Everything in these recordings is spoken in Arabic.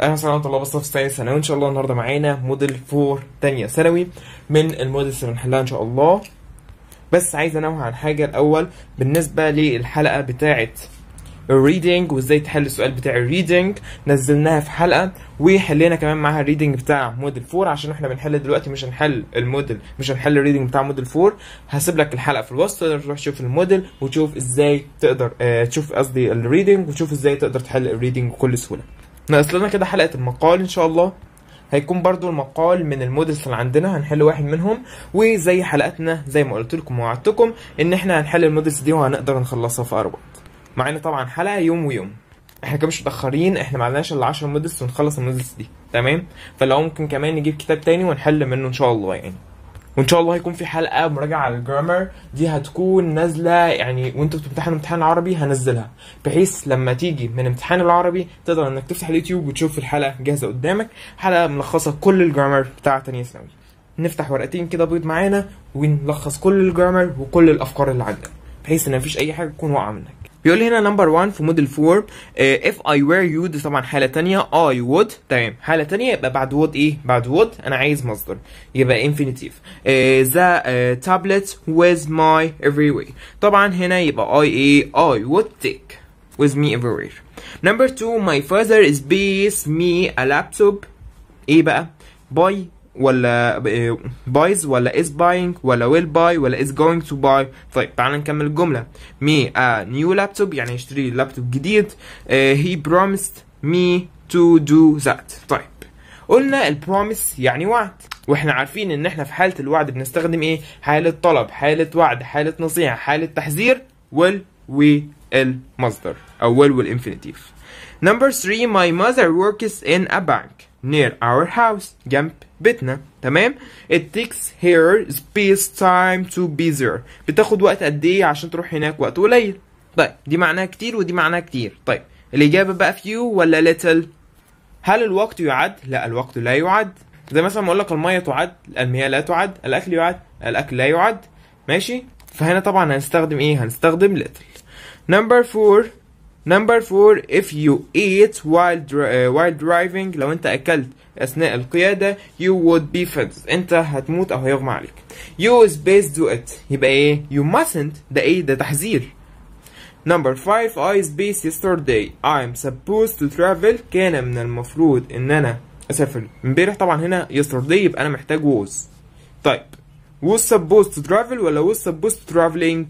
اهلا وسهلا طلاب الصف بصف ثانوي ان شاء الله النهارده معانا موديل 4 ثانيه ثانوي من الموديلز اللي هنحلها ان شاء الله بس عايز انوه عن حاجه الاول بالنسبه للحلقه بتاعه الريدنج وازاي تحل السؤال بتاع الريدنج نزلناها في حلقه وحلينا كمان معاها الريدنج بتاع موديل 4 عشان احنا بنحل دلوقتي مش هنحل الموديل مش هنحل الريدنج بتاع موديل 4 هسيب لك الحلقه في الوسط تقدر تروح تشوف الموديل وتشوف ازاي تقدر اه تشوف قصدي الريدنج وتشوف ازاي تقدر تحل الريدنج بكل سهوله ناقص لنا كده حلقه المقال ان شاء الله هيكون برضو المقال من المودلز اللي عندنا هنحل واحد منهم وزي حلقتنا زي ما قلت لكم ووعدتكم ان احنا هنحل المودلز دي وهنقدر نخلصها في اربع مع معانا طبعا حلقه يوم ويوم احنا كده مش متاخرين احنا عندناش الا 10 مودلز ونخلص المودلز دي تمام فلو ممكن كمان نجيب كتاب تاني ونحل منه ان شاء الله يعني وان شاء الله هيكون في حلقه مراجعه على الجرامر دي هتكون نازله يعني وانت بتمتحن امتحان عربي هنزلها بحيث لما تيجي من امتحان العربي تقدر انك تفتح اليوتيوب وتشوف الحلقه جاهزه قدامك حلقه ملخصه كل الجرامر بتاع تانية ثانوي نفتح ورقتين كده بيض معانا ونلخص كل الجرامر وكل الافكار اللي عندنا بحيث ان مفيش اي حاجه تكون واقعه منك بيقول هنا نمبر 1 في موديل 4 if I were you دي طبعا حالة تانية I would تمام حالة تانية يبقى بعد would ايه؟ بعد would انا عايز مصدر يبقى infinitive uh, the uh, tablet with my everywhere طبعا هنا يبقى I ايه؟ I would take with me everywhere number 2 my father is base me a laptop ايه boy ولا بايز ولا از باينج ولا ويل باي ولا از جوينج تو باي طيب تعال نكمل الجملة مي ا نيو لابتوب يعني يشتري لابتوب جديد هي إيه، he مي تو دو ذات طيب قلنا البروميس يعني وعد واحنا عارفين ان احنا في حالة الوعد بنستخدم ايه حالة طلب حالة وعد حالة نصيحة حالة تحذير وي والمصدر او ويل والانفينيتيف نمبر 3 ماي ماذر وركس ان ا بانك near our house جنب بيتنا تمام it takes her space time to be there بتاخد وقت قد ايه عشان تروح هناك وقت قليل طيب دي معناها كتير ودي معناها كتير طيب الاجابه بقى few ولا little هل الوقت يعد لا الوقت لا يعد زي مثلا ما اقول لك الميه تعد المياه لا تعد الاكل يعد الاكل لا يعد ماشي فهنا طبعا هنستخدم ايه هنستخدم little number 4 نمبر 4 if you eat while, uh, while driving لو انت اكلت اثناء القيادة you would be fed انت هتموت او هيغمى عليك you is do it يبقى ايه you mustn't ده ايه ده تحذير نمبر 5 I space yesterday I'm supposed to travel كان من المفروض ان انا اسافر امبارح طبعا هنا yesterday يبقى انا محتاج was طيب was supposed to travel ولا was supposed to traveling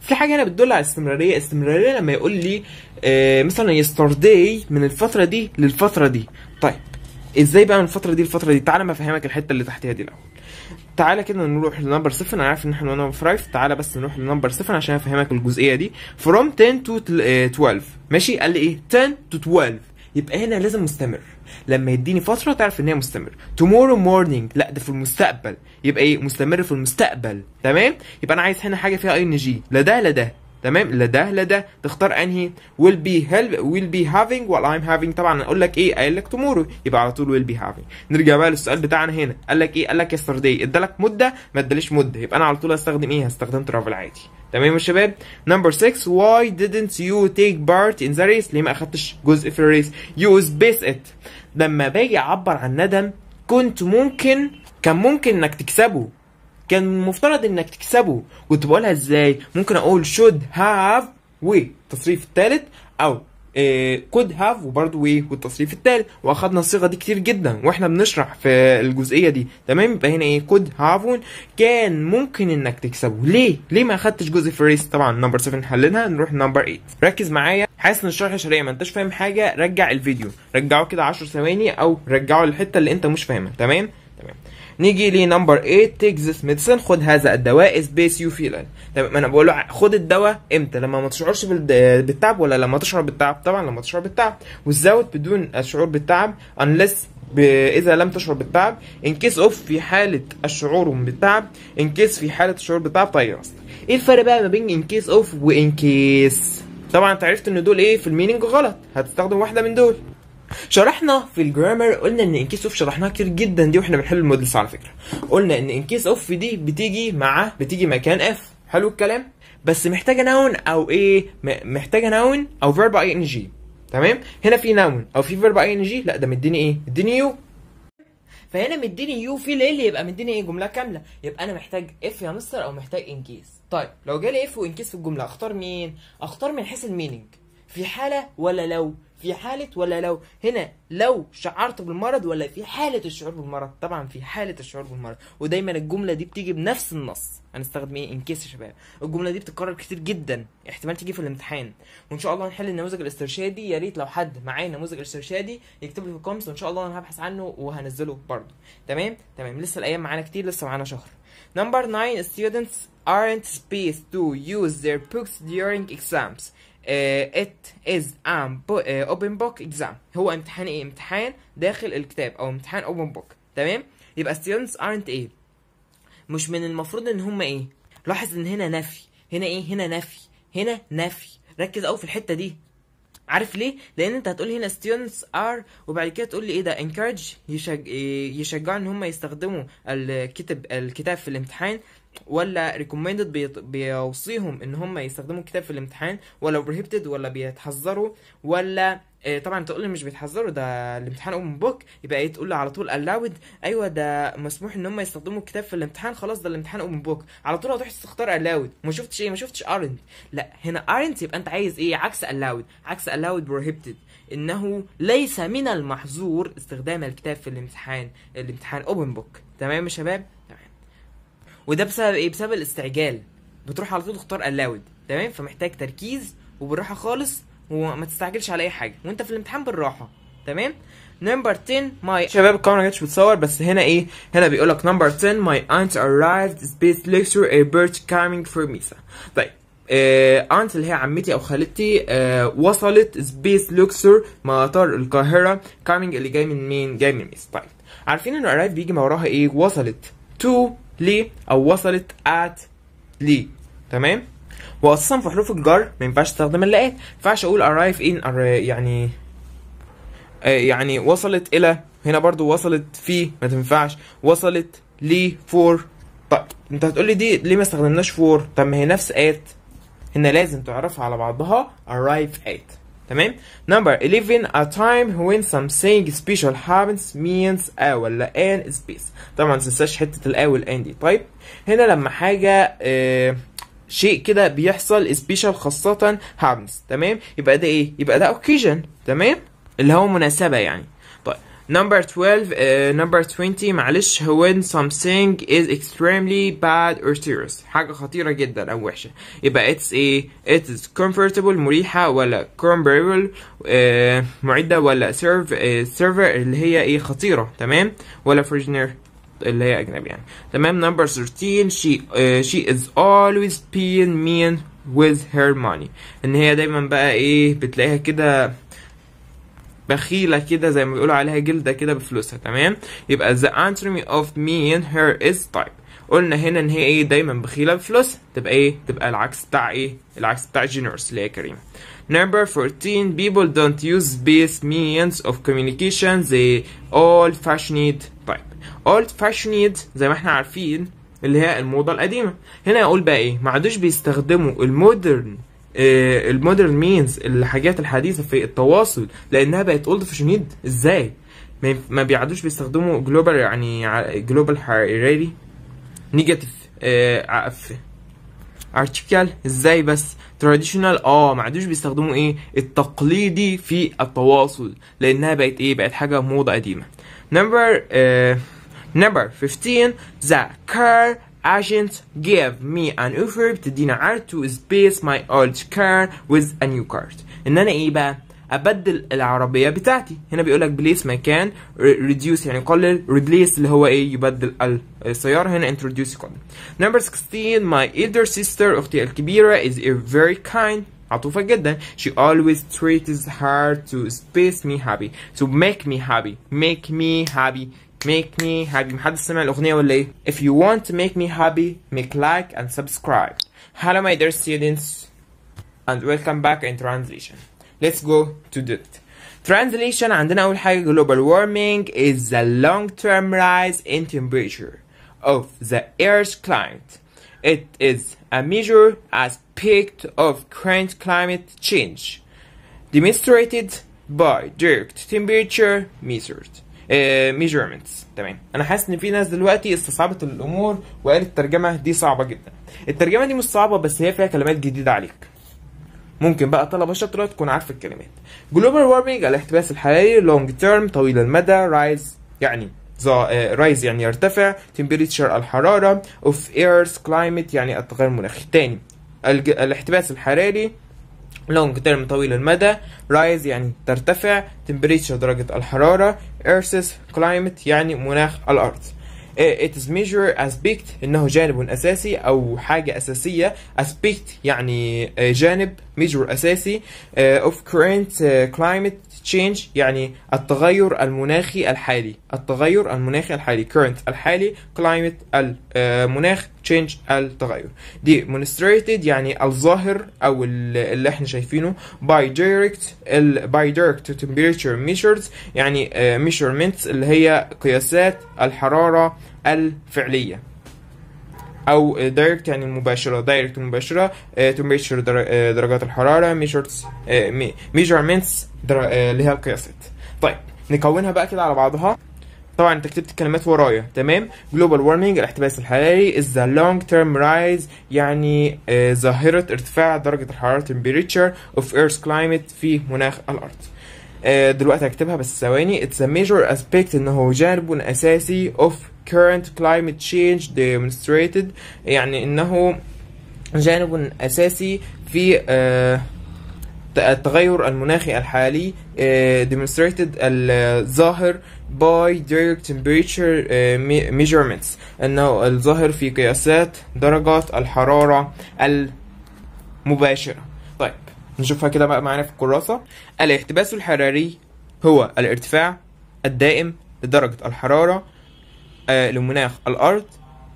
في حاجه هنا بتدل على استمراريه استمراريه لما يقول لي آه مثلا يسترداي من الفتره دي للفتره دي طيب ازاي بقى من الفتره دي للفتره دي تعالى ما افهمك الحته اللي تحتها دي الاول تعالى كده نروح لنمبر 7 انا عارف ان احنا نمبر فرايف تعالى بس نروح لنمبر 7 عشان افهمك الجزئيه دي فروم 10 تو 12 ماشي قال لي ايه 10 تو 12 يبقى هنا لازم مستمر لما يديني فتره تعرف ان هي مستمر tomorrow morning لا ده في المستقبل يبقى ايه مستمر في المستقبل تمام يبقى انا عايز هنا حاجه فيها اي ان جي لا ده لا ده تمام لا ده لا ده تختار انهي will be help will be having while I'm having طبعا اقول لك ايه قال لك tomorrow يبقى على طول will be having نرجع بقى للسؤال بتاعنا هنا قال لك ايه قال لك yesterday ادالك مده ما اداليش مده يبقى انا على طول هستخدم ايه هستخدم travel عادي تمام يا شباب نمبر 6 why didn't you take part in the race ليه ما اخدتش جزء في الريس you was best it لما باجي اعبر عن ندم كنت ممكن كان ممكن انك تكسبه كان مفترض انك تكسبه كنت بقولها ازاي ممكن اقول should have و التصريف الثالث او كود هاف وبرده ايه والتصريف الثالث واخدنا الصيغه دي كتير جدا واحنا بنشرح في الجزئيه دي تمام يبقى هنا ايه كود هافون كان ممكن انك تكسبه ليه ليه ما اخدتش جزء في الريس طبعا نمبر 7 حللها نروح نمبر 8 ركز معايا حاسس ان الشرح شرعي ما انتش فاهم حاجه رجع الفيديو رجعه كده 10 ثواني او رجعه للحته اللي انت مش فاهمها تمام تمام نيجي لنمبر 8 تيك ذس ميديسن خد هذا الدواء سبيسيوفيلان طب ما انا بقول له خد الدواء امتى لما ما تشعرش بالتعب ولا لما تشعر بالتعب طبعا لما تشعر بالتعب والزود بدون الشعور بالتعب انليس ب... اذا لم تشعر بالتعب ان كيس اوف في حاله الشعور بالتعب ان كيس في حاله الشعور بالتعب طيب ايه الفرق بقى ما بين ان كيس اوف وان كيس طبعا انت عرفت ان دول ايه في الميننج غلط هتستخدم واحده من دول شرحنا في الجرامر قلنا ان انكيس اوف شرحناها كتير جدا دي واحنا بنحل المودلز على فكره قلنا ان انكيس اوف دي بتيجي مع بتيجي مكان اف حلو الكلام بس محتاجه نون او ايه محتاجه نون او فيرب اي ان جي تمام هنا في نون او في فيرب اي ان جي لا ده مديني ايه مديني يو فهنا مديني يو في ال يبقى مديني ايه جمله كامله يبقى انا محتاج اف يا مستر او محتاج انكيس طيب لو جالي اف وانكيس في الجمله اختار مين اختار من حيث الميننج في حاله ولا لو في حالة ولا لو هنا لو شعرت بالمرض ولا في حالة الشعور بالمرض طبعا في حالة الشعور بالمرض ودايما الجملة دي بتيجي بنفس النص هنستخدم ايه كيس يا شباب الجملة دي بتتكرر كتير جدا احتمال تيجي في الامتحان وان شاء الله هنحل النموذج الاسترشادي يا ريت لو حد معايا نموذج استرشادي يكتب لي في الكومنتس وان شاء الله انا هبحث عنه وهنزله برضه تمام تمام لسه الايام معانا كتير لسه معانا شهر Number 9 students aren't space to use their books during exams ات از ام اوبن بوك اكزام هو امتحان ايه امتحان داخل الكتاب او امتحان اوبن بوك تمام يبقى students aren't ايه مش من المفروض ان هم ايه لاحظ ان هنا نفي هنا ايه هنا نفي هنا نفي ركز قوي في الحته دي عارف ليه لان انت هتقول هنا students are وبعد كده تقول لي ايه ده encourage يشج... يشجعوا ان هم يستخدموا الكتب الكتاب في الامتحان ولا ريكومندد بيوصيهم ان هم يستخدموا الكتاب في الامتحان ولا بريهبتد ولا بيتحذروا ولا آه، طبعا تقول لي مش بيتحذروا ده الامتحان اوبن بوك يبقى ايه تقول لي على طول الاود ايوه ده مسموح ان هم يستخدموا الكتاب في الامتحان خلاص ده الامتحان اوبن بوك على طول هتروح تختار الاود ما شفتش ايه ما شفتش ارنت لا هنا ارنت يبقى انت عايز ايه عكس الاود عكس الاود بروهيبتد انه ليس من المحظور استخدام الكتاب في الامتحان الامتحان اوبن بوك تمام يا شباب تمام وده بسبب ايه بسبب الاستعجال بتروح على طول تختار allowed تمام فمحتاج تركيز وبالراحه خالص وما تستعجلش على اي حاجه وانت في الامتحان بالراحه تمام نمبر 10 ماي شباب الكاميرا ما كانتش بتصور بس هنا ايه هنا بيقول لك نمبر 10 ماي انت ارايف سبيس lecture a bird كامينج for ميسا طيب آه انت اللي هي عمتي او خالتي آه وصلت سبيس لوكسور مطار القاهره كامينج اللي جاي من مين جاي من ميس طيب عارفين ان ارايف بيجي ما وراها ايه وصلت تو ليه او وصلت ات ليه تمام واساسا في حروف الجر ما ينفعش استخدم اللات ما ينفعش اقول arrive in يعني آه، يعني وصلت الى هنا برضو وصلت في ما تنفعش وصلت لي فور طب انت هتقول لي دي ليه ما استخدمناش فور طب ما هي نفس ات هنا لازم تعرفها على بعضها arrive at تمام number 11 a time when something special happens means a ولا an space طبعا ما تنساش حته الا والان دي طيب هنا لما حاجه آه شيء كده بيحصل سبيشال خاصة happens تمام يبقى ده ايه يبقى ده occasion تمام اللي هو مناسبة يعني number 12 uh, number 20 معلش when something is extremely bad or serious حاجة خطيرة جدا أو وحشة يبقى it's a it is comfortable مريحة ولا comparable uh, معدة ولا serve uh, server اللي هي ايه خطيرة تمام ولا prisoner اللي هي أجنبي يعني تمام number 13 she uh, she is always being mean with her money إن هي دايما بقى ايه بتلاقيها كده بخيله كده زي ما بيقولوا عليها جلده كده بفلوسها تمام يبقى the anatomy of me and her is type طيب. قلنا هنا ان هي ايه دايما بخيله بفلوسها تبقى ايه تبقى العكس بتاع ايه العكس بتاع generous اللي هي كريمه Number 14 people don't use base means of communication they old fashioned type old fashioned زي ما احنا عارفين اللي هي الموضه القديمه هنا يقول بقى ايه ما عادوش بيستخدموا المودرن آه، المودرن مينز الحاجات الحديثه في التواصل لانها بقت اولد فاشونيد ازاي ما بيعدوش بيستخدموا جلوبال يعني جلوبال حراري نيجاتيف آه، ارتيكال ازاي بس تراديشنال اه ما عادوش بيستخدموا ايه التقليدي في التواصل لانها بقت ايه بقت حاجه موضه قديمه نمبر نمبر 15 the car Agents gave me an offer to dinar to space my old car with a new car. إن أنا إيه بقى؟ أبدل العربية بتاعتي. هنا بيقول لك place مكان reduce يعني قلل replace اللي هو إيه يبدل السيارة هنا introduce يقلل. Number 16 my elder sister أختي الكبيرة is a very kind forget جدا. She always treats her to space me happy to make me happy make me happy make me happy محد سمع الأغنية ولا إيه؟ If you want to make me happy make like and subscribe Hello my dear students and welcome back in translation Let's go to the translation عندنا أول حاجة global warming is the long term rise in temperature of the Earth's climate It is a measure aspect of current climate change demonstrated by direct temperature measures ميجرمنتس آه، تمام انا حاسس ان في ناس دلوقتي استصعبت الامور وقالت الترجمه دي صعبه جدا الترجمه دي مش صعبه بس هي فيها كلمات جديده عليك ممكن بقى طلبه شاطره تكون عارفه الكلمات جلوبال وارمنج الاحتباس الحراري لونج تيرم طويل المدى رايز يعني رايز آه، يعني يرتفع تمبريتشر الحراره اوف ايرث كلايمت يعني التغير المناخي تاني الاحتباس الحراري لونج تيرم طويل المدى رايز يعني ترتفع temperature درجة الحرارة earth's climate يعني مناخ الأرض إيه، it is measure aspect انه جانب اساسي او حاجه اساسيه aspect يعني إيه، جانب measure اساسي إيه، of current climate change يعني التغير المناخي الحالي التغير المناخي الحالي current الحالي climate المناخ تشينج التغير دي demonstrated يعني الظاهر او اللي احنا شايفينه by direct by direct temperature measures يعني آه، measurements اللي هي قياسات الحرارة الفعلية او دايركت يعني المباشره دايركت المباشره تمبريتشر آه، آه، درجات الحراره ميشرز ميجرمنتس اللي هي القياسات طيب نكونها بقى كده على بعضها طبعا انت كتبت الكلمات ورايا تمام جلوبال وارمنج الاحتباس الحراري از ذا لونج تيرم رايز يعني آه ظاهره ارتفاع درجه الحراره temperature اوف earth كلايمت في مناخ الارض آه دلوقتي هكتبها بس ثواني اتس ا major اسبيكت ان هو جانب اساسي اوف current climate change demonstrated يعني انه جانب اساسي في آه التغير المناخي الحالي آه، demonstrated الظاهر by direct temperature آه، measurements انه الظاهر في قياسات درجات الحرارة المباشرة طيب نشوفها كده بقى معانا في الكراسة الاحتباس الحراري هو الارتفاع الدائم لدرجة الحرارة آه، لمناخ الأرض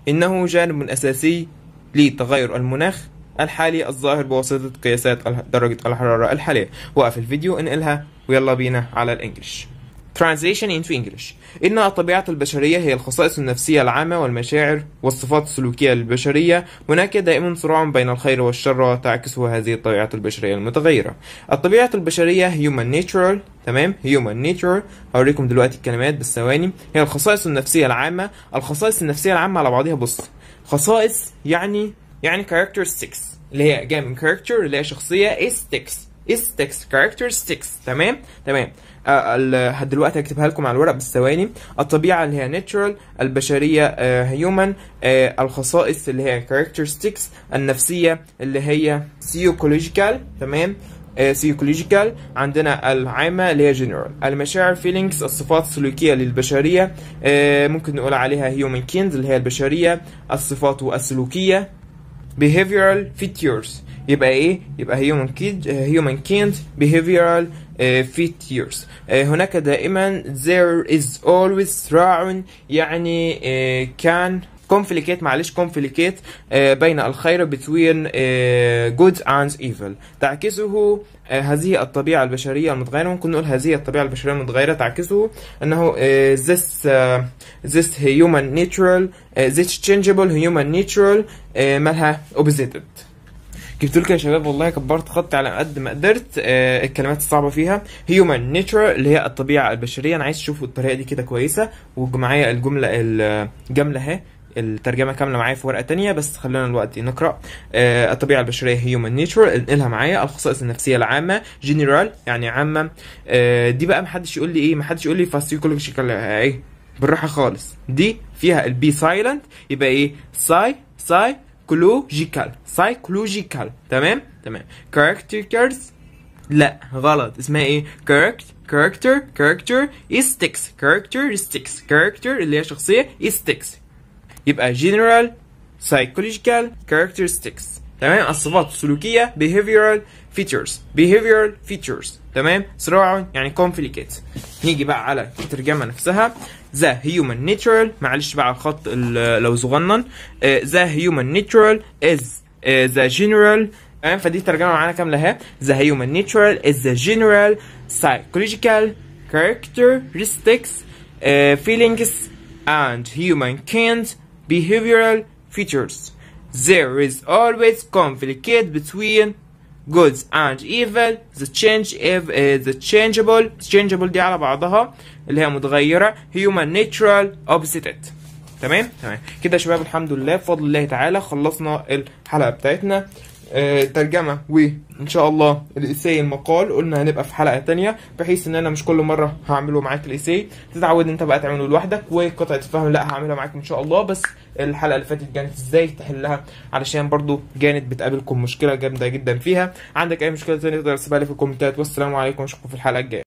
إنه جانب أساسي لتغير المناخ الحالي الظاهر بواسطة قياسات درجة الحرارة الحالية وقف الفيديو انقلها ويلا بينا على الانجليش Translation into English إن الطبيعة البشرية هي الخصائص النفسية العامة والمشاعر والصفات السلوكية للبشرية هناك دائما صراع بين الخير والشر تعكسه هذه الطبيعة البشرية المتغيرة الطبيعة البشرية human natural تمام human nature هوريكم دلوقتي الكلمات بالثواني هي الخصائص النفسية العامة الخصائص النفسية العامة على بعضها بص خصائص يعني يعني characteristics اللي هي جايه من character اللي هي شخصيه is is text characteristics تمام تمام آه دلوقتي هكتبها لكم على الورق بالثواني الطبيعه اللي هي ناتشورال البشريه هيومن آه آه الخصائص اللي هي characteristics النفسيه اللي هي psychological تمام سيكولوجيكال آه، عندنا العامة اللي هي جنرال المشاعر فيلينجز الصفات السلوكية للبشرية آه، ممكن نقول عليها هيومن كيند اللي هي البشرية الصفات والسلوكية behavioral features يبقى ايه يبقى human kid human kind behavioral uh, features uh, هناك دائما there is always راع يعني كان uh, كونفليكيت معلش كونفليكيت آه، بين الخير between آه، good and evil تعكسه آه، هذه الطبيعة البشرية المتغيرة ممكن نقول هذه الطبيعة البشرية المتغيرة تعكسه أنه this this human natural this changeable human natural مالها opposite جبت لكم يا شباب والله كبرت خطي على قد ما قدرت آه الكلمات الصعبه فيها هيومن نيتشر اللي هي الطبيعه البشريه انا عايز تشوفوا الطريقه دي كده كويسه ومعايا الجمله الجمله اهي الترجمة كاملة معايا في ورقة تانية بس خلينا دلوقتي نقرأ آه الطبيعة البشرية هيومن nature انقلها معايا الخصائص النفسية العامة جنرال يعني عامة آه دي بقى محدش يقول لي ايه محدش يقول لي فسيكولوجيكال آه، ايه بالراحة خالص دي فيها البي سايلنت يبقى ايه ساي ساي سايكولوجيكال تمام تمام كاركترز لا غلط اسمها ايه كاركت كاركتر كاركتر استكس كاركترستكس كاركتر اللي هي شخصيه استكس يبقى general psychological characteristics تمام الصفات السلوكيه behavioral features behavioral features تمام صراع يعني conflict نيجي بقى على الترجمه نفسها the human natural معلش بقى الخط لو صغنن the human natural is the general تمام فدي ترجمه معانا كامله اهي the human natural is the general psychological characteristics uh, feelings and human kind behavioral features. There is always conflict between goods and evil the change if, uh, the changeable changeable دي على بعضها اللي هي متغيره human natural opposite تمام تمام كده شباب الحمد لله بفضل الله تعالى خلصنا الحلقه بتاعتنا آه، ترجمه وان شاء الله الاساي المقال قلنا هنبقى في حلقه تانية بحيث ان انا مش كل مره هعمله معاك الاساي تتعود انت بقى تعمله لوحدك وقطعه الفهم لا هعملها معاك ان شاء الله بس الحلقه اللي فاتت كانت ازاي تحلها علشان برضو كانت بتقابلكم مشكله جامده جدا فيها عندك اي مشكله تانية تقدر تسيبها لي في الكومنتات والسلام عليكم واشوفكم في الحلقه الجايه